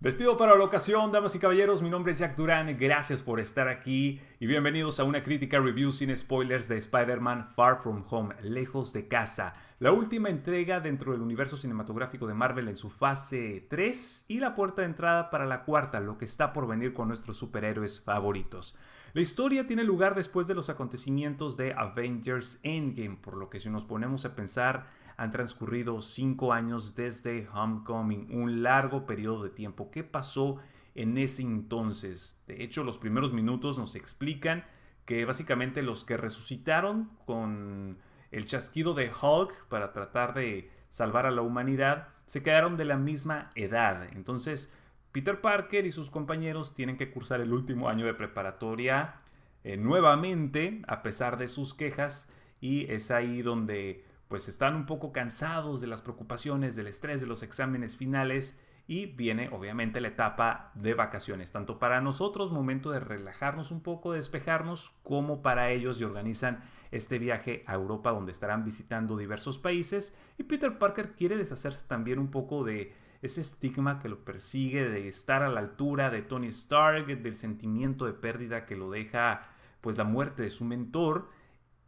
Vestido para la ocasión, damas y caballeros, mi nombre es Jack Duran, gracias por estar aquí y bienvenidos a una crítica review sin spoilers de Spider-Man Far From Home, Lejos de Casa, la última entrega dentro del universo cinematográfico de Marvel en su fase 3 y la puerta de entrada para la cuarta, lo que está por venir con nuestros superhéroes favoritos. La historia tiene lugar después de los acontecimientos de Avengers Endgame, por lo que si nos ponemos a pensar han transcurrido cinco años desde Homecoming, un largo periodo de tiempo. ¿Qué pasó en ese entonces? De hecho, los primeros minutos nos explican que básicamente los que resucitaron con el chasquido de Hulk para tratar de salvar a la humanidad se quedaron de la misma edad. Entonces, Peter Parker y sus compañeros tienen que cursar el último año de preparatoria eh, nuevamente, a pesar de sus quejas, y es ahí donde pues están un poco cansados de las preocupaciones, del estrés, de los exámenes finales y viene obviamente la etapa de vacaciones, tanto para nosotros momento de relajarnos un poco, de despejarnos, como para ellos y organizan este viaje a Europa donde estarán visitando diversos países y Peter Parker quiere deshacerse también un poco de ese estigma que lo persigue de estar a la altura de Tony Stark, del sentimiento de pérdida que lo deja pues la muerte de su mentor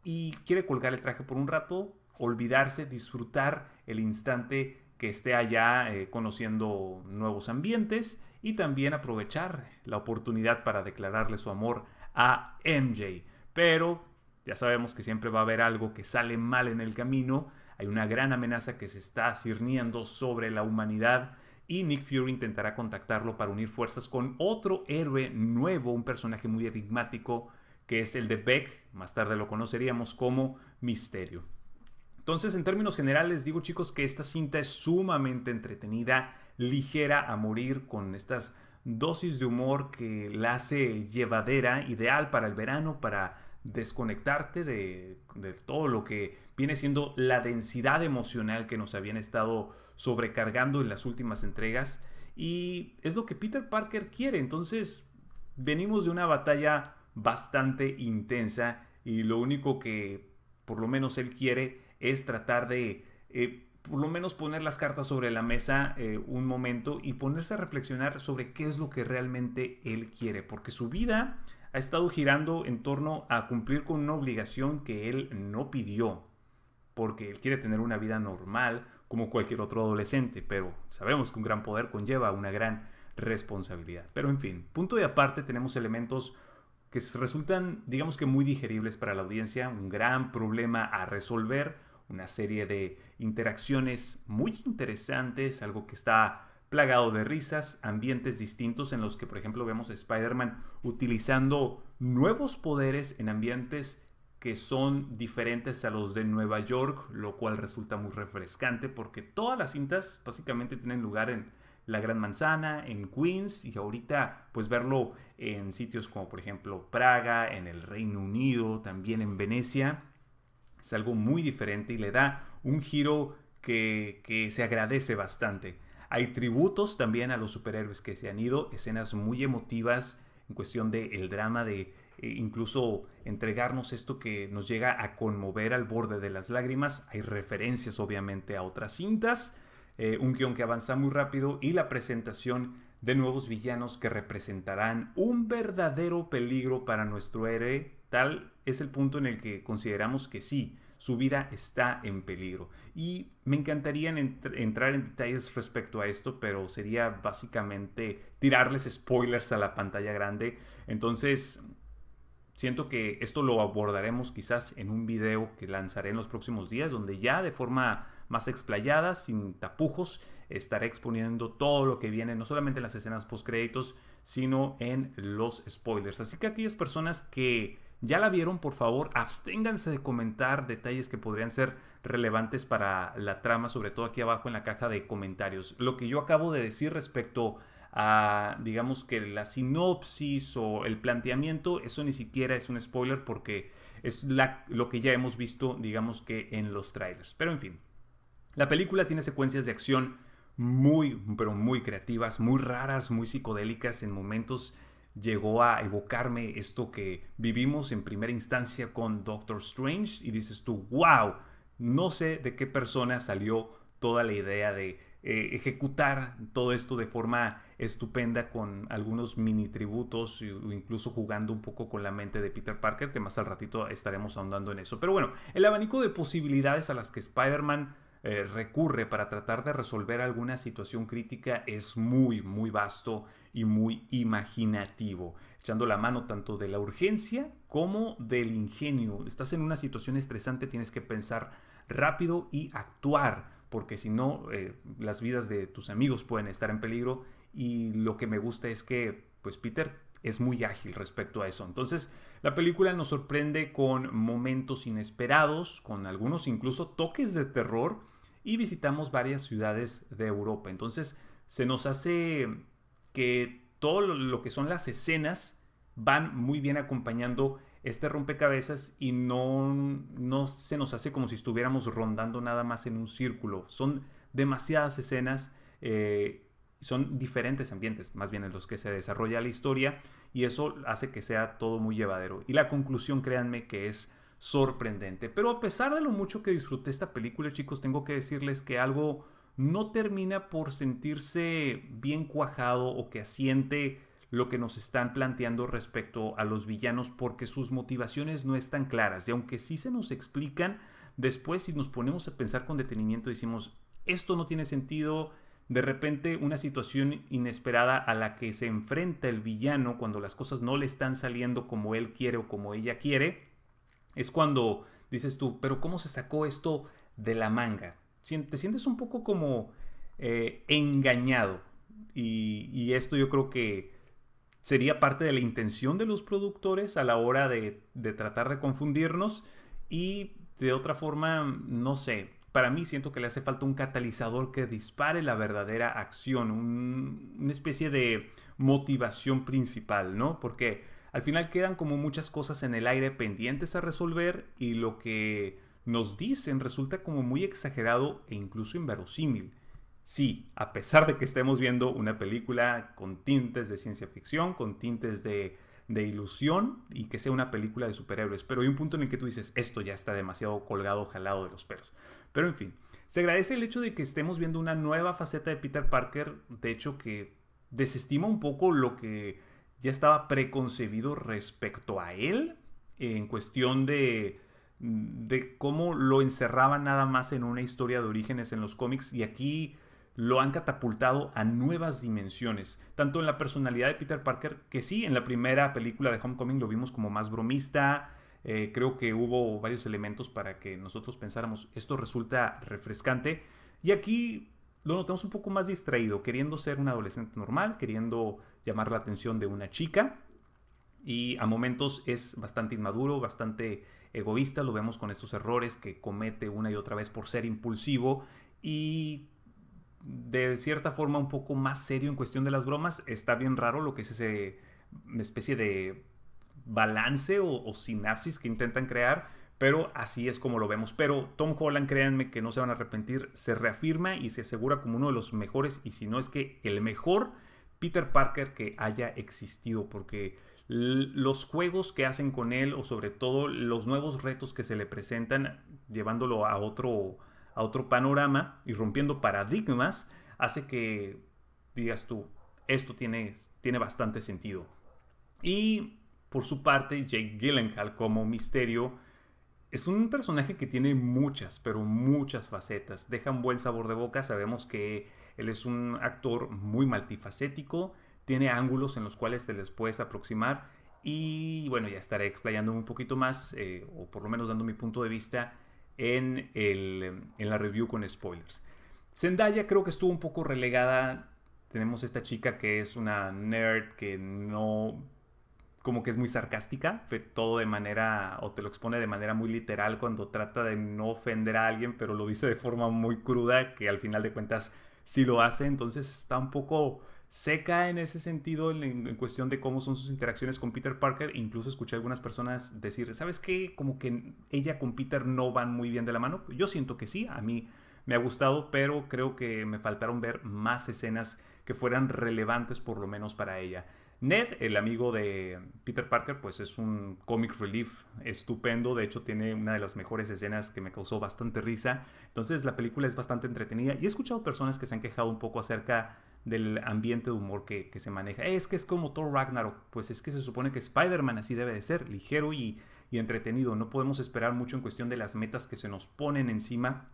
y quiere colgar el traje por un rato, olvidarse, disfrutar el instante que esté allá eh, conociendo nuevos ambientes y también aprovechar la oportunidad para declararle su amor a MJ. Pero ya sabemos que siempre va a haber algo que sale mal en el camino, hay una gran amenaza que se está cirniendo sobre la humanidad y Nick Fury intentará contactarlo para unir fuerzas con otro héroe nuevo, un personaje muy enigmático que es el de Beck, más tarde lo conoceríamos como Misterio. Entonces, en términos generales, digo chicos que esta cinta es sumamente entretenida, ligera a morir, con estas dosis de humor que la hace llevadera, ideal para el verano, para desconectarte de, todo lo que viene siendo la densidad emocional que nos habían estado sobrecargando en las últimas entregas. Y es lo que Peter Parker quiere. Entonces, venimos de una batalla bastante intensa y lo único que por lo menos él quiere es tratar de eh, por lo menos poner las cartas sobre la mesa eh, un momento y ponerse a reflexionar sobre qué es lo que realmente él quiere, porque su vida ha estado girando en torno a cumplir con una obligación que él no pidió, porque él quiere tener una vida normal como cualquier otro adolescente, pero sabemos que un gran poder conlleva una gran responsabilidad. Pero en fin, punto de aparte, tenemos elementos que resultan, digamos que muy digeribles para la audiencia, un gran problema a resolver, una serie de interacciones muy interesantes, algo que está plagado de risas, ambientes distintos en los que, por ejemplo, vemos a Spider-Man utilizando nuevos poderes en ambientes que son diferentes a los de Nueva York, lo cual resulta muy refrescante porque todas las cintas básicamente tienen lugar en la Gran Manzana, en Queens y ahorita pues verlo en sitios como por ejemplo Praga, en el Reino Unido, también en Venecia es algo muy diferente y le da un giro que, se agradece bastante. Hay tributos también a los superhéroes que se han ido, escenas muy emotivas en cuestión del el drama, de eh, incluso entregarnos esto que nos llega a conmover al borde de las lágrimas. Hay referencias obviamente a otras cintas, eh, un guión que avanza muy rápido y la presentación de nuevos villanos que representarán un verdadero peligro para nuestro héroe, tal es el punto en el que consideramos que sí, su vida está en peligro. Y me encantaría entrar en detalles respecto a esto, pero sería básicamente tirarles spoilers a la pantalla grande. Entonces, siento que esto lo abordaremos quizás en un video que lanzaré en los próximos días, donde ya de forma más explayada, sin tapujos, estaré exponiendo todo lo que viene, no solamente en las escenas post créditos, sino en los spoilers. Así que aquellas personas que ¿Ya la vieron? Por favor, absténganse de comentar detalles que podrían ser relevantes para la trama, sobre todo aquí abajo en la caja de comentarios. Lo que yo acabo de decir respecto a, digamos que la sinopsis o el planteamiento, eso ni siquiera es un spoiler porque es lo que ya hemos visto, digamos que en los trailers. Pero en fin, la película tiene secuencias de acción muy, pero muy creativas, muy raras, muy psicodélicas en momentos llegó a evocarme esto que vivimos en primera instancia con Doctor Strange y dices tú, wow, no sé de qué persona salió toda la idea de eh, ejecutar todo esto de forma estupenda con algunos mini tributos o incluso jugando un poco con la mente de Peter Parker, que más al ratito estaremos ahondando en eso. Pero bueno, el abanico de posibilidades a las que Spider-Man eh, recurre para tratar de resolver alguna situación crítica es muy, muy vasto y muy imaginativo, echando la mano tanto de la urgencia como del ingenio. Estás en una situación estresante, tienes que pensar rápido y actuar, porque si no, eh, las vidas de tus amigos pueden estar en peligro y lo que me gusta es que, pues Peter es muy ágil respecto a eso. Entonces, la película nos sorprende con momentos inesperados, con algunos incluso toques de terror, y visitamos varias ciudades de Europa. Entonces se nos hace que todo lo que son las escenas van muy bien acompañando este rompecabezas y no, no se nos hace como si estuviéramos rondando nada más en un círculo. Son demasiadas escenas. Eh, son diferentes ambientes, más bien en los que se desarrolla la historia, y eso hace que sea todo muy llevadero. Y la conclusión, créanme, que es sorprendente. Pero a pesar de lo mucho que disfruté esta película, chicos, tengo que decirles que algo no termina por sentirse bien cuajado o que asiente lo que nos están planteando respecto a los villanos porque sus motivaciones no están claras. Y aunque sí se nos explican, después si nos ponemos a pensar con detenimiento decimos, esto no tiene sentido. De repente una situación inesperada a la que se enfrenta el villano cuando las cosas no le están saliendo como él quiere o como ella quiere, es cuando dices tú, pero ¿cómo se sacó esto de la manga? Te sientes un poco como eh, engañado. Y, esto yo creo que sería parte de la intención de los productores a la hora de, tratar de confundirnos. Y de otra forma, no sé, para mí siento que le hace falta un catalizador que dispare la verdadera acción, una especie de motivación principal, ¿no? Porque al final quedan como muchas cosas en el aire pendientes a resolver y lo que nos dicen resulta como muy exagerado e incluso inverosímil. Sí, a pesar de que estemos viendo una película con tintes de ciencia ficción, con tintes de, de ilusión y que sea una película de superhéroes, pero hay un punto en el que tú dices, esto ya está demasiado colgado, jalado de los perros. Pero en fin, se agradece el hecho de que estemos viendo una nueva faceta de Peter Parker, de hecho que desestima un poco lo que ya estaba preconcebido respecto a él en cuestión de, mm, de cómo lo encerraba nada más en una historia de orígenes en los cómics y aquí lo han catapultado a nuevas dimensiones, tanto en la personalidad de Peter Parker, que sí, en la primera película de Homecoming lo vimos como más bromista, eh, creo que hubo varios elementos para que nosotros pensáramos, esto resulta refrescante, y aquí lo notamos un poco más distraído, queriendo ser un adolescente normal, queriendo llamar la atención de una chica. Y a momentos es bastante inmaduro, bastante egoísta, lo vemos con estos errores que comete una y otra vez por ser impulsivo y de cierta forma un poco más serio en cuestión de las bromas. Está bien raro lo que es esa especie de balance o sinapsis que intentan crear pero así es como lo vemos. Pero Tom Holland, créanme que no se van a arrepentir, se reafirma y se asegura como uno de los mejores, y si no es que el mejor Peter Parker que haya existido, porque los juegos que hacen con él o sobre todo los nuevos retos que se le presentan llevándolo a otro, a otro panorama y rompiendo paradigmas, hace que digas tú, esto tiene, tiene bastante sentido. Y por su parte, Jake Gyllenhaal como misterio, es un personaje que tiene muchas, pero muchas facetas. Deja un buen sabor de boca. Sabemos que él es un actor muy multifacético. Tiene ángulos en los cuales te les puedes aproximar. Y bueno, ya estaré explayándome un poquito más, eh, o por lo menos dando mi punto de vista en, en la review con spoilers. Zendaya creo que estuvo un poco relegada. Tenemos esta chica que es una nerd que no como que es muy sarcástica, todo de manera, o te lo expone de manera muy literal cuando trata de no ofender a alguien, pero lo dice de forma muy cruda, que al final de cuentas sí lo hace, entonces está un poco seca en ese sentido, en, cuestión de cómo son sus interacciones con Peter Parker, incluso escuché a algunas personas decir, ¿sabes qué? Como que ella con Peter no van muy bien de la mano, yo siento que sí, a mí me ha gustado, pero creo que me faltaron ver más escenas que fueran relevantes por lo menos para ella. Ned, el amigo de Peter Parker, pues es un comic relief estupendo. De hecho, tiene una de las mejores escenas que me causó bastante risa. Entonces, la película es bastante entretenida. Y he escuchado personas que se han quejado un poco acerca del ambiente de humor que, se maneja. Es que es como Thor Ragnarok. Pues es que se supone que Spider-Man así debe de ser, ligero y, entretenido. No podemos esperar mucho en cuestión de las metas que se nos ponen encima.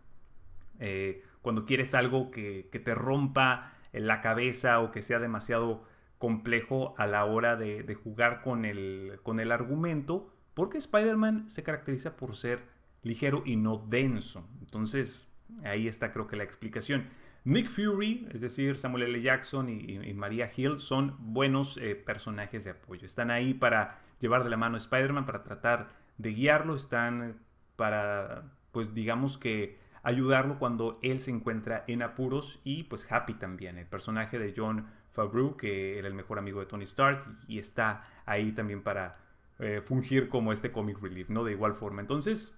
Eh, cuando quieres algo que, te rompa la cabeza o que sea demasiado complejo a la hora de, jugar con el, argumento, porque Spider-Man se caracteriza por ser ligero y no denso. Entonces, ahí está creo que la explicación. Nick Fury, es decir, Samuel L. Jackson y, Maria Hill son buenos eh, personajes de apoyo. Están ahí para llevar de la mano a Spider-Man, para tratar de guiarlo, están para, pues digamos que ayudarlo cuando él se encuentra en apuros y pues Happy también, el personaje de John Favreau, que era el mejor amigo de Tony Stark y, está ahí también para eh, fungir como este comic relief, ¿no? De igual forma. Entonces,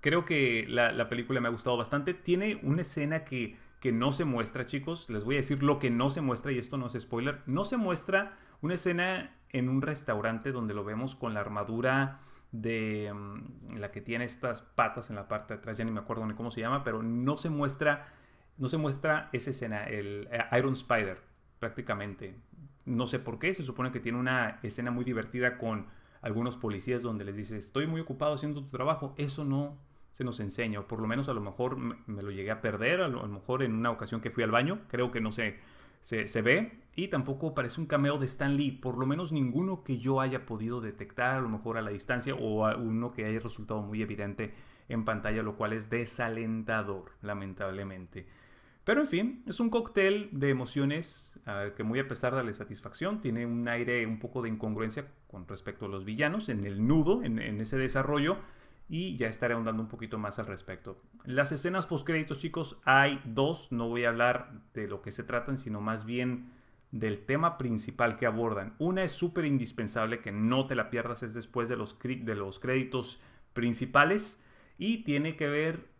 creo que la, película me ha gustado bastante. Tiene una escena que, que no se muestra, chicos. Les voy a decir lo que no se muestra y esto no es spoiler. No se muestra una escena en un restaurante donde lo vemos con la armadura de mm, la que tiene estas patas en la parte de atrás, ya ni me acuerdo ni cómo se llama, pero no se muestra, no se muestra esa escena, el eh, Iron Spider prácticamente. No sé por qué, se supone que tiene una escena muy divertida con algunos policías donde les dice, estoy muy ocupado haciendo tu trabajo, eso no se nos enseña, o por lo menos a lo mejor me lo llegué a perder, a lo, mejor en una ocasión que fui al baño, creo que no se, se, se, ve, y tampoco parece un cameo de Stan Lee, por lo menos ninguno que yo haya podido detectar, a lo mejor a la distancia, o a uno que haya resultado muy evidente en pantalla, lo cual es desalentador, lamentablemente. Pero en fin, es un cóctel de emociones ah, que muy a pesar de la satisfacción tiene un aire un poco de incongruencia con respecto a los villanos, en el nudo, en, ese desarrollo, y ya estaré ahondando un poquito más al respecto. Las escenas post-créditos, chicos, hay dos, no voy a hablar de lo que se tratan, sino más bien del tema principal que abordan. Una es súper indispensable, que no te la pierdas, es después de los, de los créditos principales y tiene que ver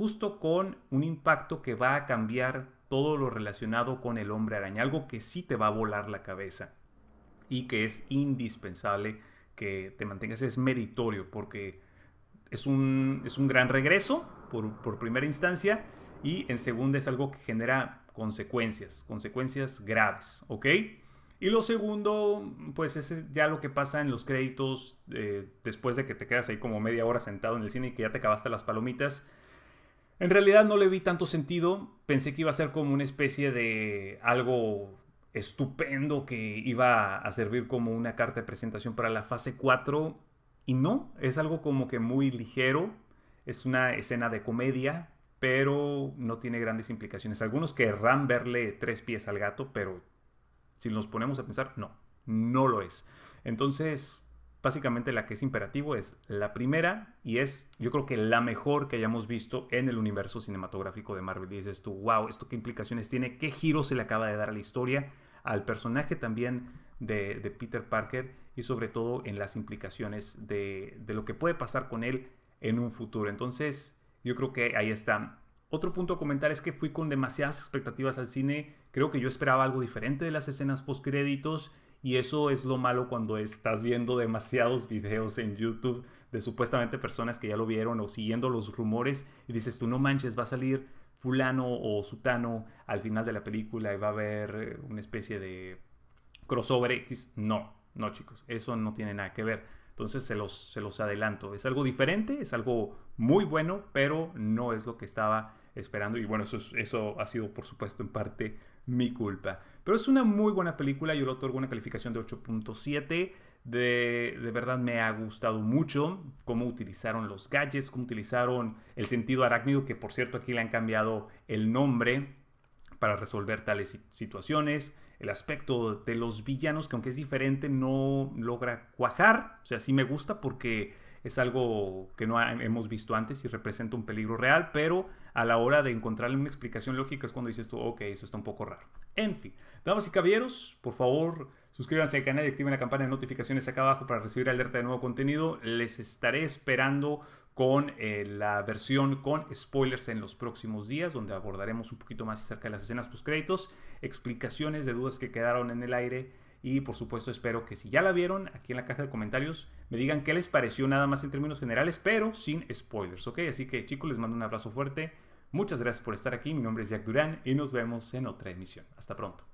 justo con un impacto que va a cambiar todo lo relacionado con el hombre araña, algo que sí te va a volar la cabeza y que es indispensable que te mantengas, es meritorio, porque es un, es un gran regreso por, primera instancia y en segunda es algo que genera consecuencias, consecuencias graves, ¿ok? Y lo segundo, pues es ya lo que pasa en los créditos eh, después de que te quedas ahí como media hora sentado en el cine y que ya te acabaste las palomitas en realidad no le vi tanto sentido. Pensé que iba a ser como una especie de algo estupendo que iba a servir como una carta de presentación para la fase 4. Y no, es algo como que muy ligero. Es una escena de comedia, pero no tiene grandes implicaciones. Algunos querrán verle tres pies al gato, pero si nos ponemos a pensar, no, no lo es. Entonces, básicamente la que es imperativo es la primera y es yo creo que la mejor que hayamos visto en el universo cinematográfico de Marvel. Y dices tú, wow, esto qué implicaciones tiene, qué giro se le acaba de dar a la historia, al personaje también de, Peter Parker y sobre todo en las implicaciones de, lo que puede pasar con él en un futuro. Entonces yo creo que ahí está. Otro punto a comentar es que fui con demasiadas expectativas al cine. Creo que yo esperaba algo diferente de las escenas postcréditos. créditos y eso es lo malo cuando estás viendo demasiados videos en YouTube de supuestamente personas que ya lo vieron o siguiendo los rumores y dices tú no manches, va a salir fulano o sutano al final de la película y va a haber eh, una especie de crossover X. No, no chicos, eso no tiene nada que ver. Entonces se los, se los adelanto. Es algo diferente, es algo muy bueno, pero no es lo que estaba esperando. Y bueno, eso, eso ha sido por supuesto en parte mi culpa. Pero es una muy buena película, yo le otorgo una calificación de 8.7. De, verdad me ha gustado mucho cómo utilizaron los gadgets, cómo utilizaron el sentido arácnido, que por cierto aquí le han cambiado el nombre para resolver tales situaciones. El aspecto de los villanos, que aunque es diferente, no logra cuajar. O sea, sí me gusta porque es algo que no hemos visto antes y representa un peligro real, pero a la hora de encontrarle una explicación lógica es cuando dices esto, ok, eso está un poco raro. En fin, damas y caballeros, por favor, suscríbanse al canal y activen la campana de notificaciones acá abajo para recibir alerta de nuevo contenido. Les estaré esperando con eh, la versión con spoilers en los próximos días, donde abordaremos un poquito más acerca de las escenas créditos, explicaciones de dudas que quedaron en el aire y por supuesto espero que si ya la vieron, aquí en la caja de comentarios me digan qué les pareció nada más en términos generales, pero sin spoilers, ¿ok? Así que chicos, les mando un abrazo fuerte. Muchas gracias por estar aquí. Mi nombre es Jack Durán y nos vemos en otra emisión. Hasta pronto.